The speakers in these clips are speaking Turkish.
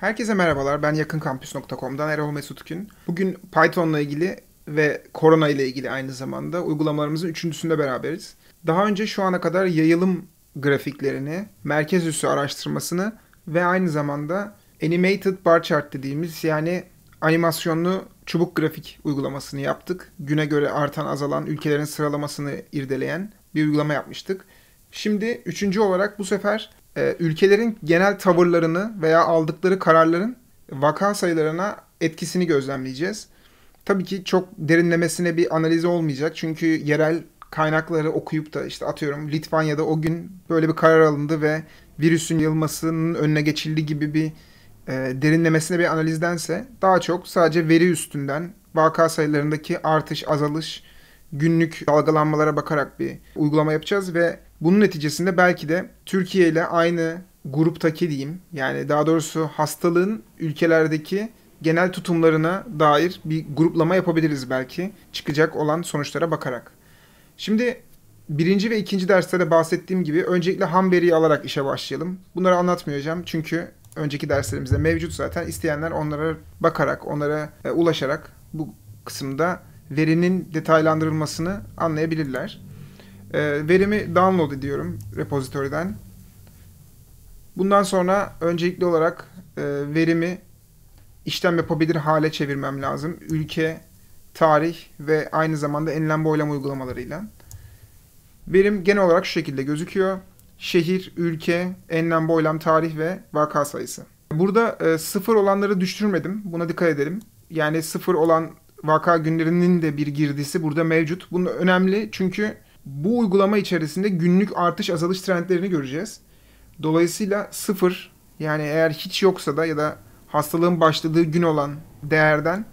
Herkese merhabalar. Ben yakınkampüs.com'dan Erol Mesut Kün. Bugün Python'la ilgili ve korona ile ilgili aynı zamanda uygulamalarımızın üçüncüsünde beraberiz. Daha önce şu ana kadar yayılım grafiklerini, merkez üssü araştırmasını ve aynı zamanda animated bar chart dediğimiz yani animasyonlu çubuk grafik uygulamasını yaptık. Güne göre artan azalan ülkelerin sıralamasını irdeleyen bir uygulama yapmıştık. Şimdi üçüncü olarak bu sefer e, ülkelerin genel tavırlarını veya aldıkları kararların vaka sayılarına etkisini gözlemleyeceğiz. Tabii ki çok derinlemesine bir analiz olmayacak çünkü yerel kaynakları okuyup da işte atıyorum Litvanya'da o gün böyle bir karar alındı ve virüsün yayılmasının önüne geçildi gibi bir e, derinlemesine bir analizdense daha çok sadece veri üstünden vaka sayılarındaki artış azalış günlük dalgalanmalara bakarak bir uygulama yapacağız ve bunun neticesinde belki de Türkiye ile aynı gruptaki diyeyim. Yani daha doğrusu hastalığın ülkelerdeki genel tutumlarına dair bir gruplama yapabiliriz belki çıkacak olan sonuçlara bakarak. Şimdi birinci ve ikinci derslerde bahsettiğim gibi öncelikle Hanberi'yi alarak işe başlayalım. Bunları anlatmayacağım çünkü önceki derslerimizde mevcut zaten. isteyenler onlara bakarak, onlara e, ulaşarak bu kısımda verinin detaylandırılmasını anlayabilirler. E, verimi download ediyorum repozitoriden. Bundan sonra öncelikli olarak e, verimi işlem yapabilir hale çevirmem lazım. Ülke, tarih ve aynı zamanda enlem boylama uygulamalarıyla. Verim genel olarak şu şekilde gözüküyor. Şehir, ülke, enlem boylam, tarih ve vaka sayısı. Burada e, sıfır olanları düşürmedim. Buna dikkat edelim. Yani sıfır olan vaka günlerinin de bir girdisi burada mevcut. Bunun önemli çünkü bu uygulama içerisinde günlük artış azalış trendlerini göreceğiz. Dolayısıyla sıfır yani eğer hiç yoksa da ya da hastalığın başladığı gün olan değerden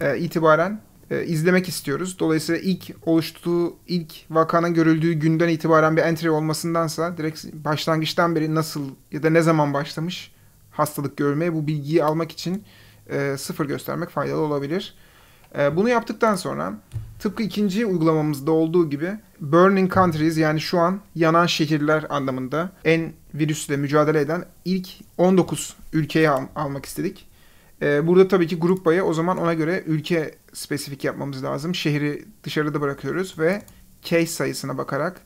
e, itibaren e, izlemek istiyoruz. Dolayısıyla ilk oluştuğu, ilk vakanın görüldüğü günden itibaren bir entry olmasındansa direkt başlangıçtan beri nasıl ya da ne zaman başlamış hastalık görmeye bu bilgiyi almak için e, sıfır göstermek faydalı olabilir. E, bunu yaptıktan sonra tıpkı ikinci uygulamamızda olduğu gibi Burning Countries yani şu an yanan şehirler anlamında en virüsle mücadele eden ilk 19 ülkeyi al- almak istedik. Ee, burada tabii ki grup bayı o zaman ona göre ülke spesifik yapmamız lazım. Şehri dışarıda bırakıyoruz ve case sayısına bakarak,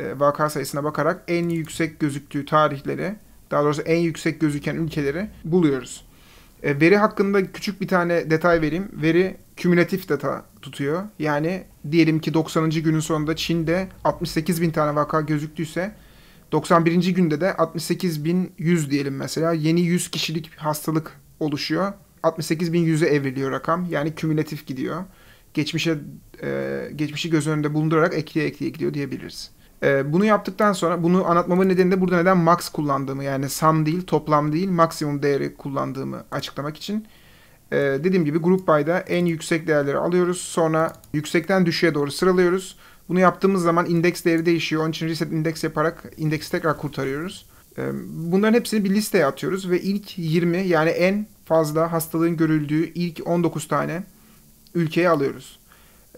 e, vaka sayısına bakarak en yüksek gözüktüğü tarihleri, daha doğrusu en yüksek gözüken ülkeleri buluyoruz. E, veri hakkında küçük bir tane detay vereyim. Veri kümülatif data tutuyor. Yani diyelim ki 90. günün sonunda Çin'de 68 bin tane vaka gözüktüyse 91. günde de 68 bin 100 diyelim mesela yeni 100 kişilik hastalık oluşuyor. 68 bin 100'e evriliyor rakam. Yani kümülatif gidiyor. Geçmişe e, geçmişi göz önünde bulundurarak ekleye ekleye gidiyor diyebiliriz. E, bunu yaptıktan sonra bunu anlatmamın nedeni de burada neden max kullandığımı yani sum değil toplam değil maksimum değeri kullandığımı açıklamak için. Ee, dediğim gibi grup by'da en yüksek değerleri alıyoruz. Sonra yüksekten düşüğe doğru sıralıyoruz. Bunu yaptığımız zaman indeks değeri değişiyor. Onun için reset indeks yaparak indeksi tekrar kurtarıyoruz. Ee, bunların hepsini bir listeye atıyoruz ve ilk 20 yani en fazla hastalığın görüldüğü ilk 19 tane ülkeyi alıyoruz.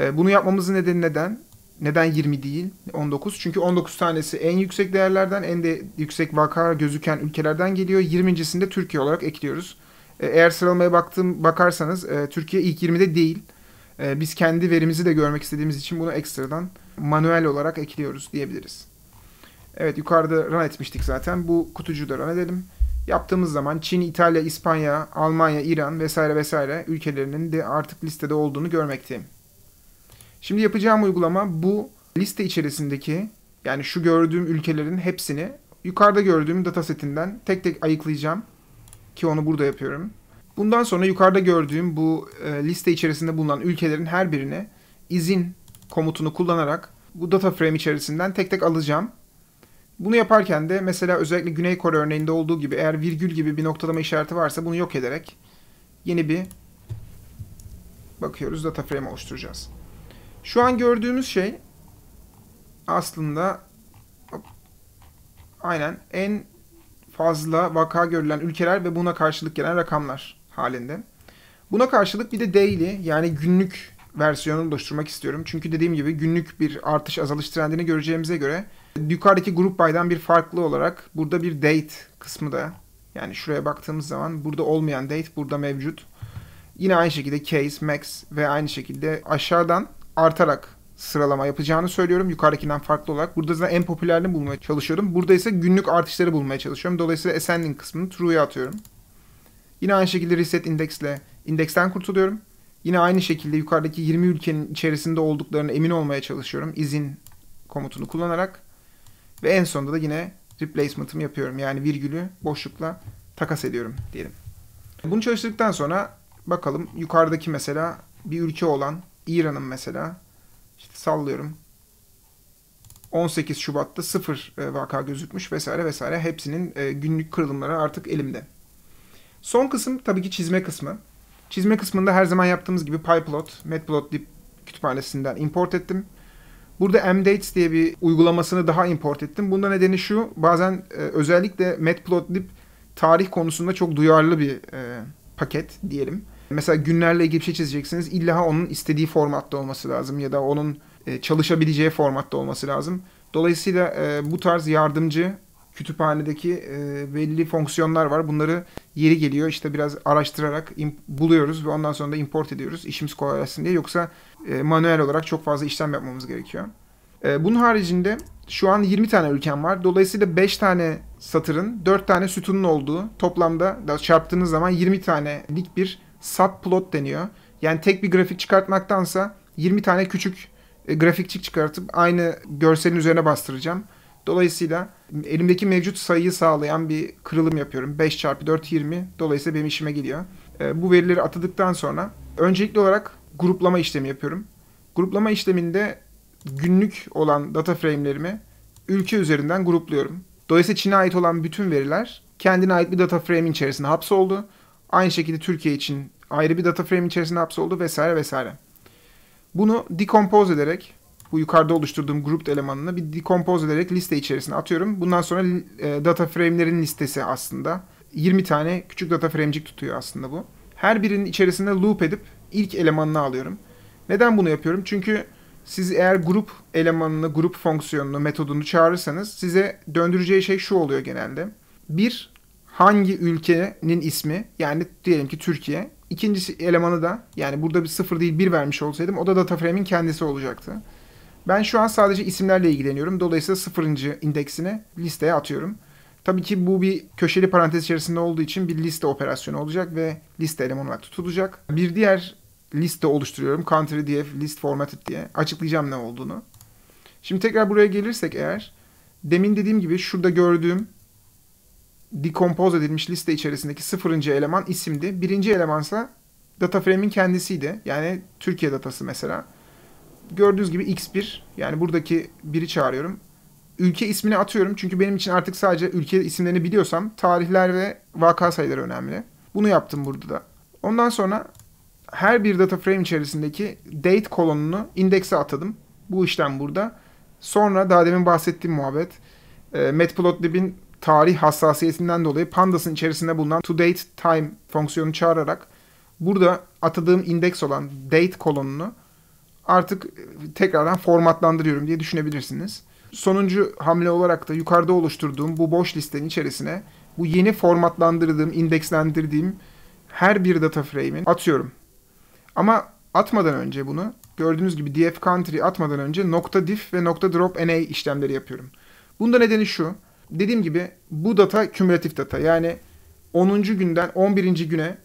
Ee, bunu yapmamızın nedeni neden? Neden 20 değil 19? Çünkü 19 tanesi en yüksek değerlerden en de yüksek vaka gözüken ülkelerden geliyor. 20.sinde Türkiye olarak ekliyoruz. E, eğer sıralamaya baktığım bakarsanız e, Türkiye ilk 20'de değil. E, biz kendi verimizi de görmek istediğimiz için bunu ekstradan manuel olarak ekliyoruz diyebiliriz. Evet yukarıda run etmiştik zaten. Bu kutucu da run edelim. Yaptığımız zaman Çin, İtalya, İspanya, Almanya, İran vesaire vesaire ülkelerinin de artık listede olduğunu görmekteyim. Şimdi yapacağım uygulama bu liste içerisindeki yani şu gördüğüm ülkelerin hepsini yukarıda gördüğüm datasetinden tek tek ayıklayacağım ki onu burada yapıyorum. Bundan sonra yukarıda gördüğüm bu e, liste içerisinde bulunan ülkelerin her birine izin komutunu kullanarak bu data frame içerisinden tek tek alacağım. Bunu yaparken de mesela özellikle Güney Kore örneğinde olduğu gibi eğer virgül gibi bir noktalama işareti varsa bunu yok ederek yeni bir bakıyoruz data frame oluşturacağız. Şu an gördüğümüz şey aslında hop, aynen en fazla vaka görülen ülkeler ve buna karşılık gelen rakamlar halinde. Buna karşılık bir de daily yani günlük versiyonunu oluşturmak istiyorum. Çünkü dediğim gibi günlük bir artış azalış trendini göreceğimize göre yukarıdaki grup baydan bir farklı olarak burada bir date kısmı da yani şuraya baktığımız zaman burada olmayan date burada mevcut. Yine aynı şekilde case, max ve aynı şekilde aşağıdan artarak sıralama yapacağını söylüyorum. Yukarıdakinden farklı olarak. Burada da en popülerini bulmaya çalışıyorum. Burada ise günlük artışları bulmaya çalışıyorum. Dolayısıyla ascending kısmını true'ya atıyorum. Yine aynı şekilde reset indexle indeksten kurtuluyorum. Yine aynı şekilde yukarıdaki 20 ülkenin içerisinde olduklarına emin olmaya çalışıyorum. İzin komutunu kullanarak. Ve en sonunda da yine replacement'ımı yapıyorum. Yani virgülü boşlukla takas ediyorum diyelim. Bunu çalıştırdıktan sonra bakalım yukarıdaki mesela bir ülke olan İran'ın mesela işte sallıyorum 18 Şubat'ta sıfır e, vaka gözükmüş vesaire vesaire hepsinin e, günlük kırılımları artık elimde. Son kısım tabii ki çizme kısmı. Çizme kısmında her zaman yaptığımız gibi PyPlot, Matplotlib kütüphanesinden import ettim. Burada mdates diye bir uygulamasını daha import ettim. Bunda nedeni şu, bazen e, özellikle matplotlib tarih konusunda çok duyarlı bir paket diyelim. Mesela günlerle ilgili bir şey çizeceksiniz. illa onun istediği formatta olması lazım ya da onun e, çalışabileceği formatta olması lazım. Dolayısıyla e, bu tarz yardımcı kütüphanedeki e, belli fonksiyonlar var. Bunları yeri geliyor işte biraz araştırarak buluyoruz ve ondan sonra da import ediyoruz işimiz kolaylaşsın diye. Yoksa manuel olarak çok fazla işlem yapmamız gerekiyor. Bunun haricinde şu an 20 tane ülkem var. Dolayısıyla 5 tane satırın 4 tane sütunun olduğu toplamda da çarptığınız zaman 20 tanelik bir subplot deniyor. Yani tek bir grafik çıkartmaktansa 20 tane küçük e, grafikçik çıkartıp aynı görselin üzerine bastıracağım. Dolayısıyla elimdeki mevcut sayıyı sağlayan bir kırılım yapıyorum. 5 çarpı 4 20. Dolayısıyla benim işime geliyor. E, bu verileri atadıktan sonra öncelikli olarak gruplama işlemi yapıyorum. Gruplama işleminde günlük olan data frame'lerimi ülke üzerinden grupluyorum. Dolayısıyla Çin'e ait olan bütün veriler kendine ait bir data frame'in içerisinde hapsoldu. Aynı şekilde Türkiye için ayrı bir data frame içerisinde hapsoldu vesaire vesaire. Bunu decompose ederek bu yukarıda oluşturduğum grup elemanını bir decompose ederek liste içerisine atıyorum. Bundan sonra e, data frame'lerin listesi aslında. 20 tane küçük data frame'cik tutuyor aslında bu. Her birinin içerisinde loop edip ilk elemanını alıyorum. Neden bunu yapıyorum? Çünkü siz eğer grup elemanını, grup fonksiyonunu, metodunu çağırırsanız size döndüreceği şey şu oluyor genelde. Bir, hangi ülkenin ismi yani diyelim ki Türkiye. İkincisi elemanı da yani burada bir sıfır değil bir vermiş olsaydım o da data frame'in kendisi olacaktı. Ben şu an sadece isimlerle ilgileniyorum. Dolayısıyla sıfırıncı indeksini listeye atıyorum. Tabii ki bu bir köşeli parantez içerisinde olduğu için bir liste operasyonu olacak ve liste elemanı olarak tutulacak. Bir diğer liste oluşturuyorum. Country diye, list formatted diye. Açıklayacağım ne olduğunu. Şimdi tekrar buraya gelirsek eğer, demin dediğim gibi şurada gördüğüm dekompose edilmiş liste içerisindeki sıfırıncı eleman isimdi. Birinci elemansa data frame'in kendisiydi. Yani Türkiye datası mesela. Gördüğünüz gibi x1 yani buradaki biri çağırıyorum. Ülke ismini atıyorum çünkü benim için artık sadece ülke isimlerini biliyorsam tarihler ve vaka sayıları önemli. Bunu yaptım burada da. Ondan sonra her bir data frame içerisindeki date kolonunu indekse atadım. Bu işlem burada. Sonra daha demin bahsettiğim muhabbet. E, Matplotlib'in tarih hassasiyetinden dolayı Pandas'ın içerisinde bulunan to date time fonksiyonu çağırarak burada atadığım indeks olan date kolonunu artık e, tekrardan formatlandırıyorum diye düşünebilirsiniz. Sonuncu hamle olarak da yukarıda oluşturduğum bu boş listenin içerisine bu yeni formatlandırdığım, indekslendirdiğim her bir data frame'in atıyorum. Ama atmadan önce bunu gördüğünüz gibi df country atmadan önce nokta .diff ve nokta .drop na işlemleri yapıyorum. Bunda nedeni şu. Dediğim gibi bu data kümülatif data. Yani 10. günden 11. güne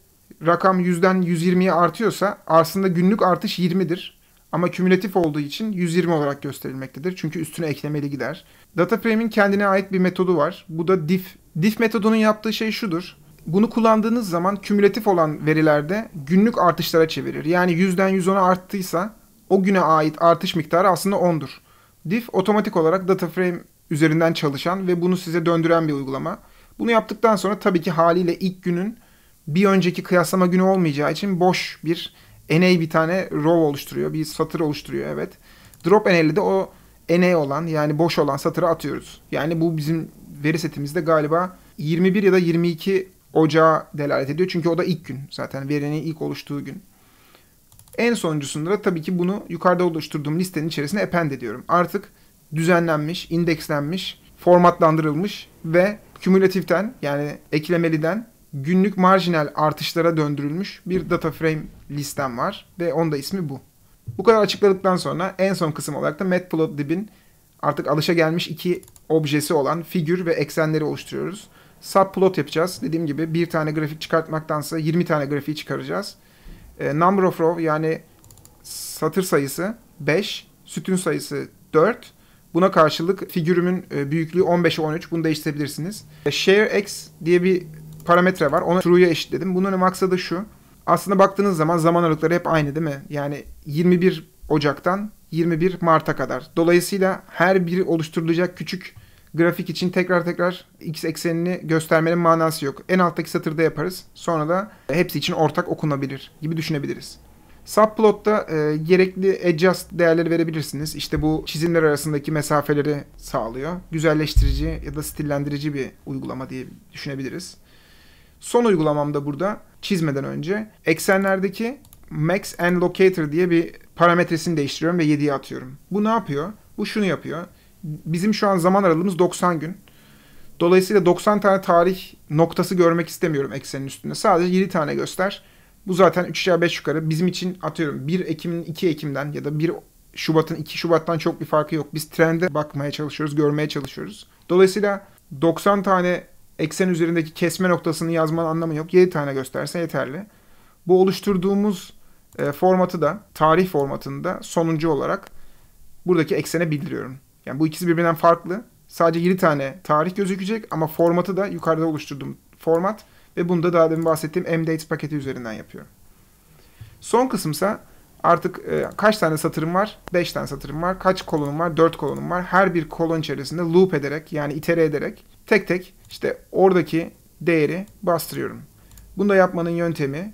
rakam 100'den 120'ye artıyorsa aslında günlük artış 20'dir. Ama kümülatif olduğu için 120 olarak gösterilmektedir. Çünkü üstüne eklemeli gider. Data Frame'in kendine ait bir metodu var. Bu da diff. Diff metodunun yaptığı şey şudur. Bunu kullandığınız zaman kümülatif olan verilerde günlük artışlara çevirir. Yani 100'den 110'a arttıysa o güne ait artış miktarı aslında 10'dur. Diff otomatik olarak data frame üzerinden çalışan ve bunu size döndüren bir uygulama. Bunu yaptıktan sonra tabii ki haliyle ilk günün bir önceki kıyaslama günü olmayacağı için boş bir NA bir tane row oluşturuyor. Bir satır oluşturuyor evet. Drop NA'li de o NA olan yani boş olan satıra atıyoruz. Yani bu bizim veri setimizde galiba 21 ya da 22 Ocağı delalet ediyor. Çünkü o da ilk gün zaten verinin ilk oluştuğu gün. En sonuncusunda da tabii ki bunu yukarıda oluşturduğum listenin içerisine append ediyorum. Artık düzenlenmiş, indekslenmiş, formatlandırılmış ve kümülatiften yani eklemeliden günlük marjinal artışlara döndürülmüş bir data frame listem var ve onda ismi bu. Bu kadar açıkladıktan sonra en son kısım olarak da matplotlib'in artık alışa gelmiş iki objesi olan figür ve eksenleri oluşturuyoruz. Subplot yapacağız. Dediğim gibi bir tane grafik çıkartmaktansa 20 tane grafiği çıkaracağız. E, number of row yani satır sayısı 5, sütun sayısı 4, Buna karşılık figürümün e, büyüklüğü 15'e 13. Bunu değiştirebilirsiniz. E, share x diye bir parametre var. Onu true'ya eşitledim. Bunun maksadı şu. Aslında baktığınız zaman zaman aralıkları hep aynı değil mi? Yani 21 Ocak'tan 21 Mart'a kadar. Dolayısıyla her biri oluşturulacak küçük grafik için tekrar tekrar x eksenini göstermenin manası yok. En alttaki satırda yaparız. Sonra da hepsi için ortak okunabilir gibi düşünebiliriz. Subplot'ta e, gerekli adjust değerleri verebilirsiniz. İşte bu çizimler arasındaki mesafeleri sağlıyor. Güzelleştirici ya da stillendirici bir uygulama diye düşünebiliriz. Son uygulamamda burada çizmeden önce eksenlerdeki max and locator diye bir parametresini değiştiriyorum ve 7'ye atıyorum. Bu ne yapıyor? Bu şunu yapıyor. Bizim şu an zaman aralığımız 90 gün. Dolayısıyla 90 tane tarih noktası görmek istemiyorum eksenin üstünde. Sadece 7 tane göster. Bu zaten 3 aşağı 5 yukarı bizim için atıyorum 1 Ekim'in 2 Ekim'den ya da 1 Şubat'ın 2 Şubat'tan çok bir farkı yok. Biz trende bakmaya çalışıyoruz, görmeye çalışıyoruz. Dolayısıyla 90 tane eksen üzerindeki kesme noktasını yazmanın anlamı yok. 7 tane gösterse yeterli. Bu oluşturduğumuz e, formatı da tarih formatında sonuncu olarak buradaki eksene bildiriyorum. Yani bu ikisi birbirinden farklı. Sadece 7 tane tarih gözükecek ama formatı da yukarıda oluşturduğum format ve bunu da daha demin bahsettiğim mdates paketi üzerinden yapıyorum. Son kısımsa artık e, kaç tane satırım var? 5 tane satırım var. Kaç kolonum var? 4 kolonum var. Her bir kolon içerisinde loop ederek yani itere ederek tek tek işte oradaki değeri bastırıyorum. Bunu da yapmanın yöntemi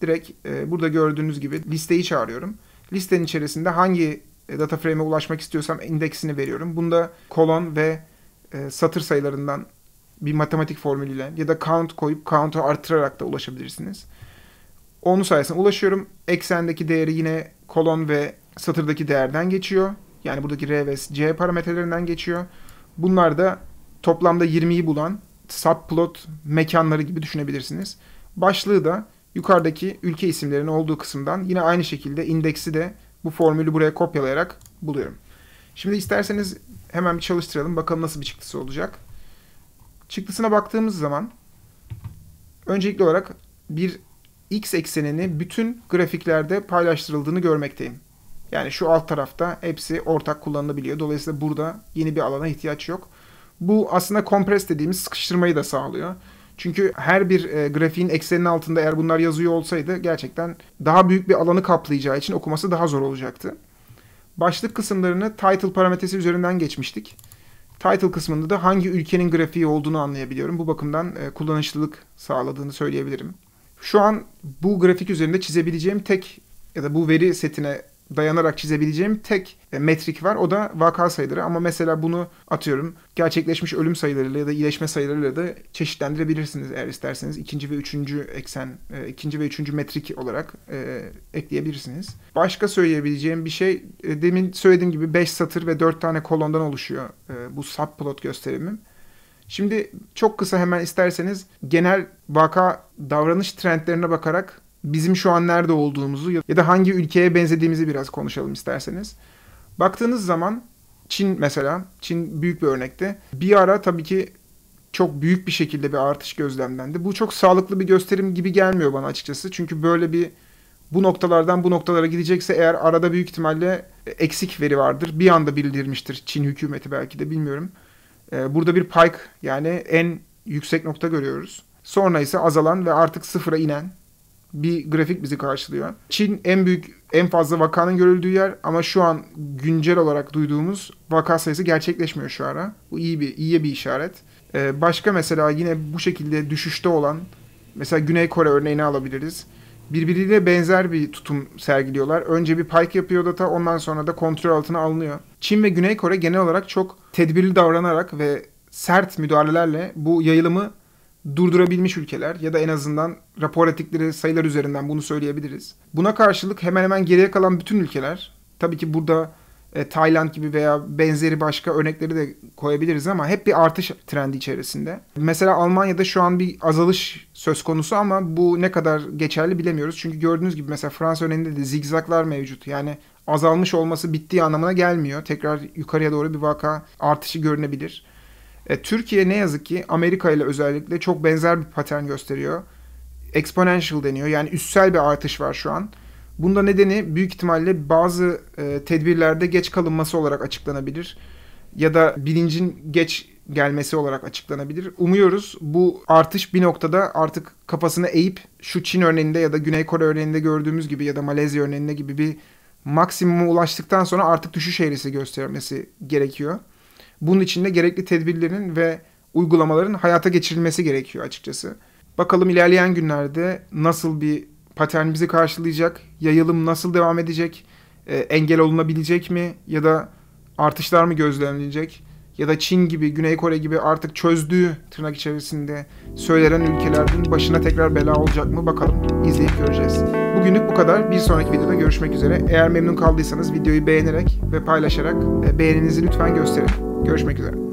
direkt e, burada gördüğünüz gibi listeyi çağırıyorum. Listenin içerisinde hangi e, data frame'e ulaşmak istiyorsam indeksini veriyorum. Bunda kolon ve e, satır sayılarından bir matematik formülüyle ya da count koyup count'u artırarak da ulaşabilirsiniz. Onu sayesinde ulaşıyorum. Eksendeki değeri yine kolon ve satırdaki değerden geçiyor. Yani buradaki R ve C parametrelerinden geçiyor. Bunlar da toplamda 20'yi bulan subplot mekanları gibi düşünebilirsiniz. Başlığı da yukarıdaki ülke isimlerinin olduğu kısımdan yine aynı şekilde indeksi de bu formülü buraya kopyalayarak buluyorum. Şimdi isterseniz hemen bir çalıştıralım. Bakalım nasıl bir çıktısı olacak. Çıktısına baktığımız zaman öncelikli olarak bir x eksenini bütün grafiklerde paylaştırıldığını görmekteyim. Yani şu alt tarafta hepsi ortak kullanılabiliyor. Dolayısıyla burada yeni bir alana ihtiyaç yok. Bu aslında kompres dediğimiz sıkıştırmayı da sağlıyor. Çünkü her bir e, grafiğin eksenin altında eğer bunlar yazıyor olsaydı gerçekten daha büyük bir alanı kaplayacağı için okuması daha zor olacaktı. Başlık kısımlarını title parametresi üzerinden geçmiştik. Title kısmında da hangi ülkenin grafiği olduğunu anlayabiliyorum. Bu bakımdan e, kullanışlılık sağladığını söyleyebilirim. Şu an bu grafik üzerinde çizebileceğim tek ya da bu veri setine dayanarak çizebileceğim tek e, metrik var. O da vaka sayıları ama mesela bunu atıyorum gerçekleşmiş ölüm sayılarıyla ya da iyileşme sayılarıyla da çeşitlendirebilirsiniz eğer isterseniz. ikinci ve üçüncü eksen, e, ikinci ve üçüncü metrik olarak e, ekleyebilirsiniz. Başka söyleyebileceğim bir şey e, demin söylediğim gibi 5 satır ve 4 tane kolondan oluşuyor e, bu subplot gösterimim. Şimdi çok kısa hemen isterseniz genel vaka davranış trendlerine bakarak bizim şu an nerede olduğumuzu ya da hangi ülkeye benzediğimizi biraz konuşalım isterseniz. Baktığınız zaman Çin mesela, Çin büyük bir örnekte. Bir ara tabii ki çok büyük bir şekilde bir artış gözlemlendi. Bu çok sağlıklı bir gösterim gibi gelmiyor bana açıkçası. Çünkü böyle bir bu noktalardan bu noktalara gidecekse eğer arada büyük ihtimalle eksik veri vardır. Bir anda bildirmiştir Çin hükümeti belki de bilmiyorum. Ee, burada bir pike yani en yüksek nokta görüyoruz. Sonra ise azalan ve artık sıfıra inen bir grafik bizi karşılıyor. Çin en büyük en fazla vakanın görüldüğü yer ama şu an güncel olarak duyduğumuz vaka sayısı gerçekleşmiyor şu ara. Bu iyi bir iyi bir işaret. Ee, başka mesela yine bu şekilde düşüşte olan mesela Güney Kore örneğini alabiliriz. Birbiriyle benzer bir tutum sergiliyorlar. Önce bir pike yapıyor data ondan sonra da kontrol altına alınıyor. Çin ve Güney Kore genel olarak çok tedbirli davranarak ve sert müdahalelerle bu yayılımı durdurabilmiş ülkeler ya da en azından rapor ettikleri sayılar üzerinden bunu söyleyebiliriz. Buna karşılık hemen hemen geriye kalan bütün ülkeler tabii ki burada e, Tayland gibi veya benzeri başka örnekleri de koyabiliriz ama hep bir artış trendi içerisinde. Mesela Almanya'da şu an bir azalış söz konusu ama bu ne kadar geçerli bilemiyoruz. Çünkü gördüğünüz gibi mesela Fransa örneğinde de zigzaklar mevcut. Yani azalmış olması bittiği anlamına gelmiyor. Tekrar yukarıya doğru bir vaka artışı görünebilir. E, Türkiye ne yazık ki Amerika ile özellikle çok benzer bir patern gösteriyor. Exponential deniyor. Yani üstsel bir artış var şu an. Bunda nedeni büyük ihtimalle bazı e, tedbirlerde geç kalınması olarak açıklanabilir. Ya da bilincin geç gelmesi olarak açıklanabilir. Umuyoruz bu artış bir noktada artık kafasını eğip şu Çin örneğinde ya da Güney Kore örneğinde gördüğümüz gibi ya da Malezya örneğinde gibi bir maksimuma ulaştıktan sonra artık düşüş eğrisi göstermesi gerekiyor bunun için de gerekli tedbirlerin ve uygulamaların hayata geçirilmesi gerekiyor açıkçası. Bakalım ilerleyen günlerde nasıl bir patern bizi karşılayacak, yayılım nasıl devam edecek, e, engel olunabilecek mi ya da artışlar mı gözlemlenecek ya da Çin gibi, Güney Kore gibi artık çözdüğü tırnak içerisinde söylenen ülkelerin başına tekrar bela olacak mı bakalım izleyip göreceğiz. Bugünlük bu kadar. Bir sonraki videoda görüşmek üzere. Eğer memnun kaldıysanız videoyu beğenerek ve paylaşarak e, beğeninizi lütfen gösterin. Görüşmek üzere.